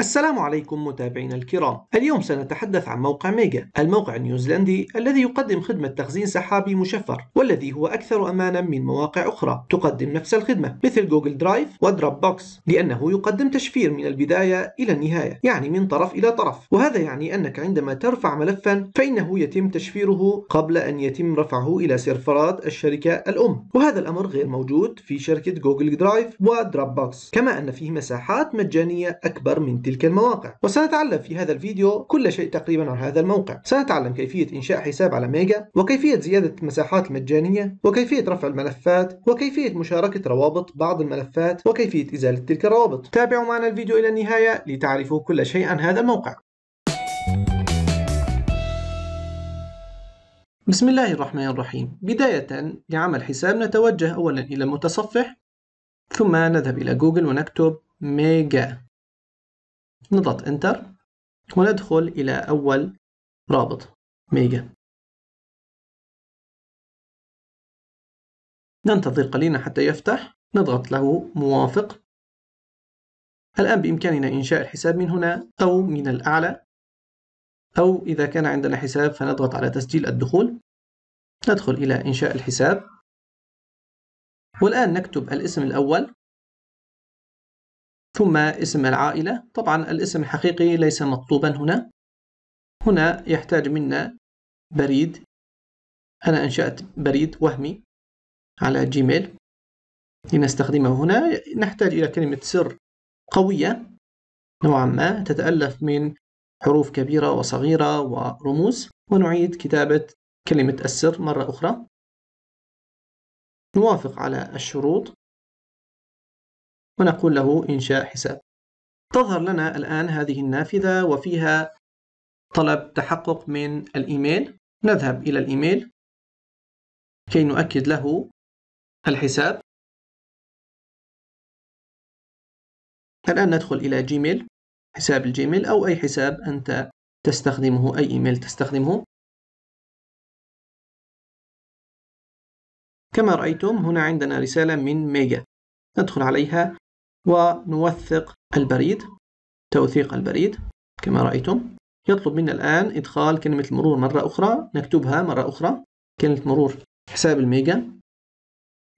السلام عليكم متابعينا الكرام اليوم سنتحدث عن موقع ميجا الموقع النيوزيلندي الذي يقدم خدمة تخزين سحابي مشفر والذي هو أكثر أمانا من مواقع أخرى تقدم نفس الخدمة مثل جوجل درايف ودروب بوكس لأنه يقدم تشفير من البداية إلى النهاية يعني من طرف إلى طرف وهذا يعني أنك عندما ترفع ملفا فإنه يتم تشفيره قبل أن يتم رفعه إلى سيرفرات الشركة الأم وهذا الأمر غير موجود في شركة جوجل درايف ودروب بوكس كما أن فيه مساحات مجانية أكبر من تلك المواقع وسنتعلم في هذا الفيديو كل شيء تقريبا عن هذا الموقع سنتعلم كيفية إنشاء حساب على ميجا وكيفية زيادة المساحات المجانية وكيفية رفع الملفات وكيفية مشاركة روابط بعض الملفات وكيفية إزالة تلك الروابط تابعوا معنا الفيديو إلى النهاية لتعرفوا كل شيء عن هذا الموقع بسم الله الرحمن الرحيم بداية لعمل حساب نتوجه أولا إلى المتصفح ثم نذهب إلى جوجل ونكتب ميجا نضغط انتر وندخل الى اول رابط ميجا ننتظر قليلا حتى يفتح نضغط له موافق الآن بإمكاننا إنشاء الحساب من هنا أو من الأعلى أو إذا كان عندنا حساب فنضغط على تسجيل الدخول ندخل إلى إنشاء الحساب والآن نكتب الاسم الأول ثم اسم العائلة طبعا الاسم الحقيقي ليس مطلوبا هنا هنا يحتاج منا بريد أنا أنشأت بريد وهمي على جيميل لنستخدمه هنا نحتاج إلى كلمة سر قوية نوعا ما تتألف من حروف كبيرة وصغيرة ورموز ونعيد كتابة كلمة السر مرة أخرى نوافق على الشروط ونقول له إنشاء حساب تظهر لنا الآن هذه النافذة وفيها طلب تحقق من الإيميل نذهب إلى الإيميل كي نؤكد له الحساب الآن ندخل إلى جيميل حساب الجيميل أو أي حساب أنت تستخدمه أي إيميل تستخدمه كما رأيتم هنا عندنا رسالة من ميجا ندخل عليها ونوثق البريد توثيق البريد كما رأيتم يطلب منا الآن إدخال كلمة المرور مرة أخرى نكتبها مرة أخرى كلمة مرور حساب الميجا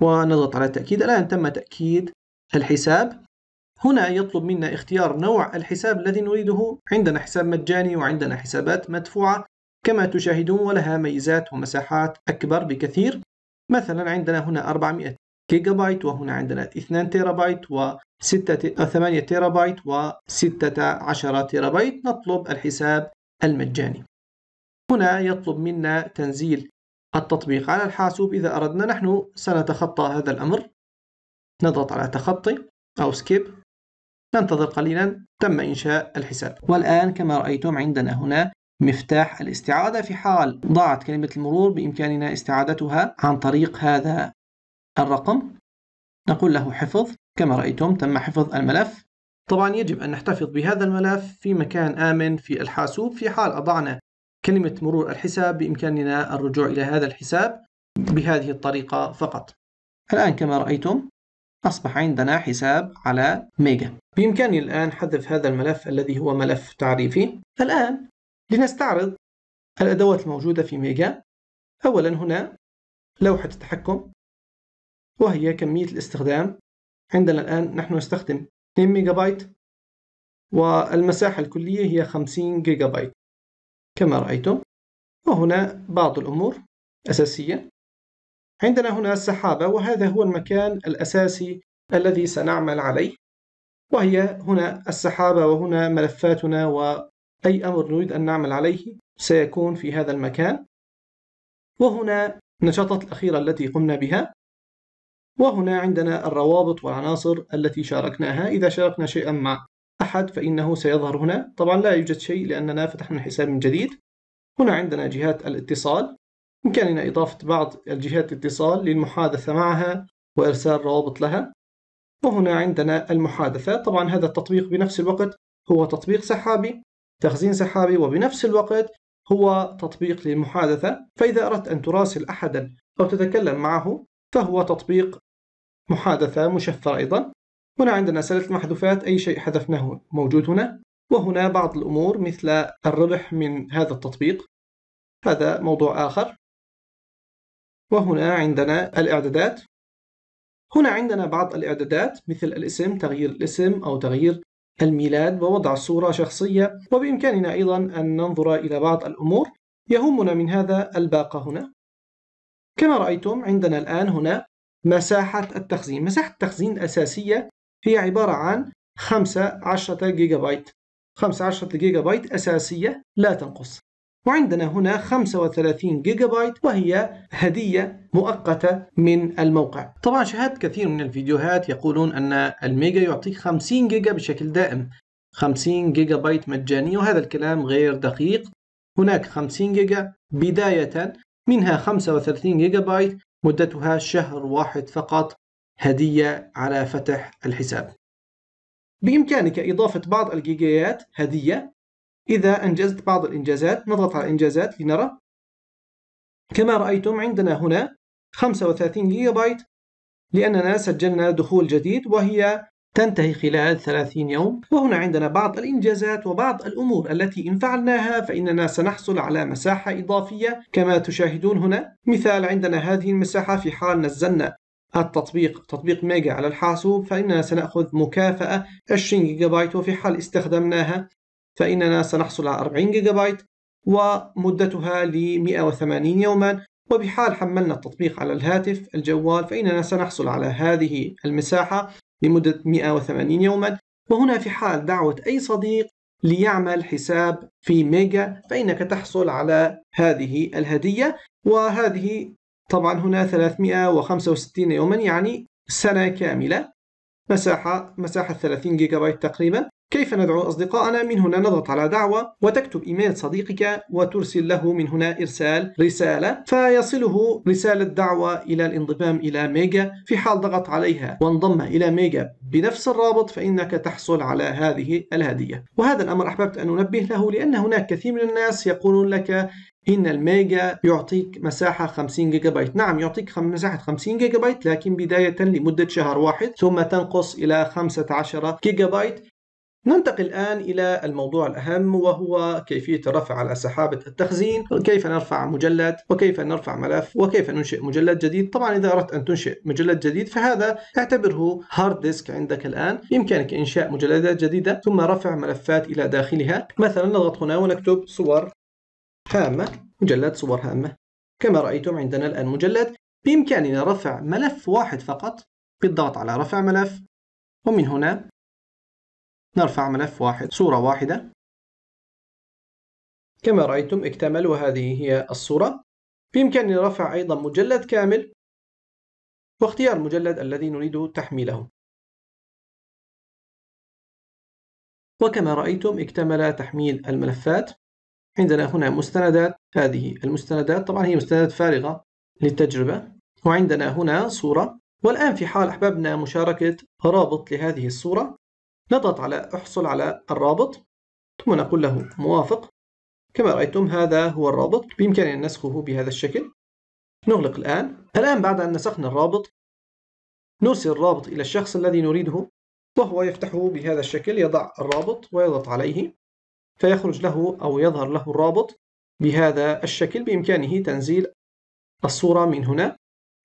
ونضغط على تأكيد الآن تم تأكيد الحساب هنا يطلب منا اختيار نوع الحساب الذي نريده عندنا حساب مجاني وعندنا حسابات مدفوعة كما تشاهدون ولها ميزات ومساحات أكبر بكثير مثلا عندنا هنا 400 جيجا بايت وهنا عندنا 2 تيرا بايت و 6 8 تيرا بايت و 16 تيرا بايت نطلب الحساب المجاني هنا يطلب منا تنزيل التطبيق على الحاسوب إذا أردنا نحن سنتخطى هذا الأمر نضغط على تخطي أو سكيب ننتظر قليلا تم إنشاء الحساب والآن كما رأيتم عندنا هنا مفتاح الاستعادة في حال ضاعت كلمة المرور بإمكاننا استعادتها عن طريق هذا الرقم نقول له حفظ كما رأيتم تم حفظ الملف طبعا يجب أن نحتفظ بهذا الملف في مكان آمن في الحاسوب في حال أضعنا كلمة مرور الحساب بإمكاننا الرجوع إلى هذا الحساب بهذه الطريقة فقط الآن كما رأيتم أصبح عندنا حساب على ميجا بإمكاني الآن حذف هذا الملف الذي هو ملف تعريفي الآن لنستعرض الأدوات الموجودة في ميجا أولا هنا لوحة التحكم وهي كمية الاستخدام عندنا الآن نحن نستخدم 2 ميجا بايت والمساحة الكلية هي 50 جيجا بايت كما رأيتم وهنا بعض الأمور أساسية عندنا هنا السحابة وهذا هو المكان الأساسي الذي سنعمل عليه وهي هنا السحابة وهنا ملفاتنا وأي أمر نريد أن نعمل عليه سيكون في هذا المكان وهنا النشاطات الأخيرة التي قمنا بها وهنا عندنا الروابط والعناصر التي شاركناها إذا شاركنا شيئا مع أحد فإنه سيظهر هنا طبعا لا يوجد شيء لأننا فتحنا حساب من جديد هنا عندنا جهات الاتصال بإمكاننا إضافة بعض الجهات الاتصال للمحادثة معها وإرسال روابط لها وهنا عندنا المحادثة طبعا هذا التطبيق بنفس الوقت هو تطبيق سحابي تخزين سحابي وبنفس الوقت هو تطبيق للمحادثة فإذا أردت أن تراسل أحدا أو تتكلم معه فهو تطبيق محادثة مشفرة أيضا هنا عندنا سلسلة المحذوفات أي شيء حذفناه موجود هنا وهنا بعض الأمور مثل الربح من هذا التطبيق هذا موضوع آخر وهنا عندنا الإعدادات هنا عندنا بعض الإعدادات مثل الاسم تغيير الاسم أو تغيير الميلاد ووضع صورة شخصية وبإمكاننا أيضا أن ننظر إلى بعض الأمور يهمنا من هذا الباقة هنا كما رأيتم عندنا الآن هنا مساحة التخزين مساحة التخزين الأساسية هي عبارة عن 15 جيجا بايت 15 جيجا بايت أساسية لا تنقص وعندنا هنا 35 جيجا بايت وهي هدية مؤقتة من الموقع طبعا شاهدت كثير من الفيديوهات يقولون أن الميجا يعطيك 50 جيجا بشكل دائم 50 جيجا بايت مجانية وهذا الكلام غير دقيق هناك 50 جيجا بداية منها 35 جيجا بايت مدتها شهر واحد فقط هدية على فتح الحساب بإمكانك إضافة بعض الجيجايات هدية إذا أنجزت بعض الإنجازات نضغط على الإنجازات لنرى كما رأيتم عندنا هنا 35 جيجا بايت لأننا سجلنا دخول جديد وهي تنتهي خلال 30 يوم وهنا عندنا بعض الإنجازات وبعض الأمور التي إن فعلناها فإننا سنحصل على مساحة إضافية كما تشاهدون هنا مثال عندنا هذه المساحة في حال نزلنا التطبيق تطبيق ميجا على الحاسوب فإننا سنأخذ مكافأة 20 جيجا بايت وفي حال استخدمناها فإننا سنحصل على 40 جيجا بايت ومدتها ل 180 يوما وبحال حملنا التطبيق على الهاتف الجوال فإننا سنحصل على هذه المساحة لمدة 180 يوما وهنا في حال دعوة أي صديق ليعمل حساب في ميجا فإنك تحصل على هذه الهدية وهذه طبعا هنا 365 يوما يعني سنة كاملة مساحة مساحة 30 جيجا بايت تقريبا كيف ندعو أصدقائنا؟ من هنا نضغط على دعوة وتكتب إيميل صديقك وترسل له من هنا إرسال رسالة فيصله رسالة دعوة إلى الانضمام إلى ميجا في حال ضغط عليها وانضم إلى ميجا بنفس الرابط فإنك تحصل على هذه الهدية وهذا الأمر أحببت أن أنبه له لأن هناك كثير من الناس يقولون لك إن الميجا يعطيك مساحة 50 جيجا بايت نعم يعطيك مساحة 50 جيجا بايت لكن بداية لمدة شهر واحد ثم تنقص إلى 15 جيجا بايت ننتقل الآن إلى الموضوع الأهم وهو كيفية الرفع على سحابة التخزين كيف نرفع مجلد وكيف نرفع ملف وكيف ننشئ مجلد جديد طبعا إذا أردت أن تنشئ مجلد جديد فهذا اعتبره هارد ديسك عندك الآن يمكنك إنشاء مجلدات جديدة ثم رفع ملفات إلى داخلها مثلا نضغط هنا ونكتب صور هامة مجلد صور هامة كما رأيتم عندنا الآن مجلد بإمكاننا رفع ملف واحد فقط بالضغط على رفع ملف ومن هنا نرفع ملف واحد صورة واحدة كما رأيتم اكتمل وهذه هي الصورة بإمكاننا رفع أيضا مجلد كامل واختيار المجلد الذي نريد تحميله وكما رأيتم اكتمل تحميل الملفات عندنا هنا مستندات هذه المستندات طبعا هي مستندات فارغة للتجربة وعندنا هنا صورة والآن في حال أحببنا مشاركة رابط لهذه الصورة نضغط على احصل على الرابط ثم نقول له موافق كما رأيتم هذا هو الرابط بإمكاننا نسخه بهذا الشكل نغلق الآن الآن بعد أن نسخنا الرابط نرسل الرابط إلى الشخص الذي نريده وهو يفتحه بهذا الشكل يضع الرابط ويضغط عليه فيخرج له أو يظهر له الرابط بهذا الشكل بإمكانه تنزيل الصورة من هنا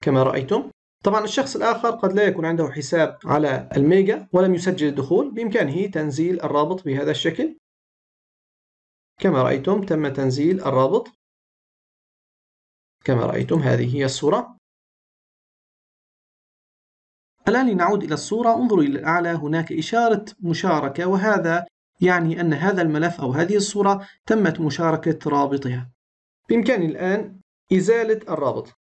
كما رأيتم طبعا الشخص الآخر قد لا يكون عنده حساب على الميجا ولم يسجل الدخول بإمكانه تنزيل الرابط بهذا الشكل كما رأيتم تم تنزيل الرابط كما رأيتم هذه هي الصورة الآن لنعود إلى الصورة انظروا إلى الأعلى هناك إشارة مشاركة وهذا يعني أن هذا الملف أو هذه الصورة تمت مشاركة رابطها بإمكاني الآن إزالة الرابط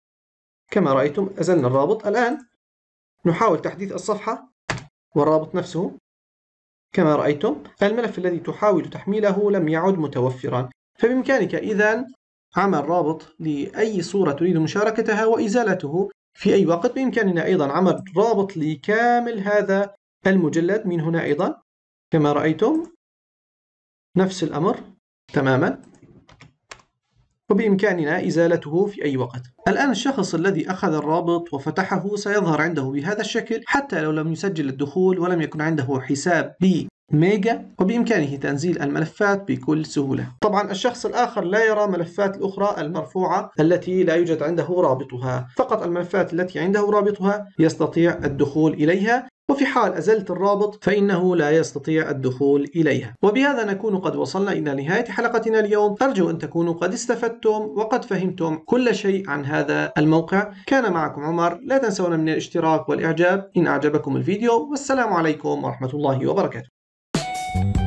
كما رأيتم أزلنا الرابط الآن نحاول تحديث الصفحة والرابط نفسه كما رأيتم الملف الذي تحاول تحميله لم يعد متوفرا فبإمكانك إذا عمل رابط لأي صورة تريد مشاركتها وإزالته في أي وقت بإمكاننا أيضا عمل رابط لكامل هذا المجلد من هنا أيضا كما رأيتم نفس الأمر تماما وبإمكاننا إزالته في أي وقت الآن الشخص الذي أخذ الرابط وفتحه سيظهر عنده بهذا الشكل حتى لو لم يسجل الدخول ولم يكن عنده حساب ب ميجا وبإمكانه تنزيل الملفات بكل سهولة طبعا الشخص الآخر لا يرى ملفات الأخرى المرفوعة التي لا يوجد عنده رابطها فقط الملفات التي عنده رابطها يستطيع الدخول إليها وفي حال أزلت الرابط فإنه لا يستطيع الدخول إليها وبهذا نكون قد وصلنا إلى نهاية حلقتنا اليوم أرجو أن تكونوا قد استفدتم وقد فهمتم كل شيء عن هذا الموقع كان معكم عمر لا تنسونا من الاشتراك والإعجاب إن أعجبكم الفيديو والسلام عليكم ورحمة الله وبركاته